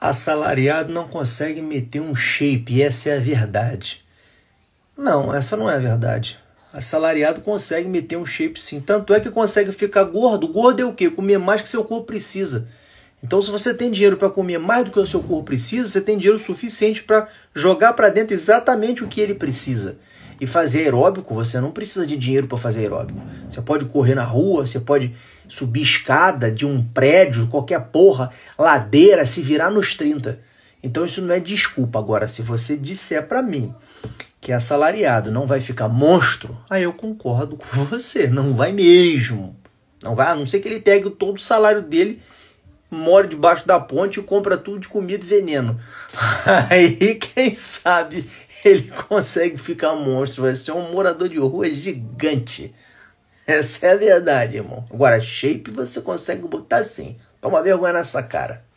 assalariado não consegue meter um shape, essa é a verdade. Não, essa não é a verdade. Assalariado consegue meter um shape sim. Tanto é que consegue ficar gordo. Gordo é o quê? Comer mais que seu corpo precisa. Então, se você tem dinheiro para comer mais do que o seu corpo precisa, você tem dinheiro suficiente para jogar para dentro exatamente o que ele precisa. E fazer aeróbico, você não precisa de dinheiro para fazer aeróbico. Você pode correr na rua, você pode subir escada de um prédio, qualquer porra, ladeira, se virar nos 30. Então isso não é desculpa. Agora, se você disser para mim que é assalariado não vai ficar monstro, aí eu concordo com você. Não vai mesmo. Não vai, a não ser que ele pegue todo o salário dele mora debaixo da ponte e compra tudo de comida e veneno. Aí, quem sabe, ele consegue ficar monstro, vai ser um morador de rua gigante. Essa é a verdade, irmão. Agora, shape você consegue botar sim. Toma vergonha nessa cara.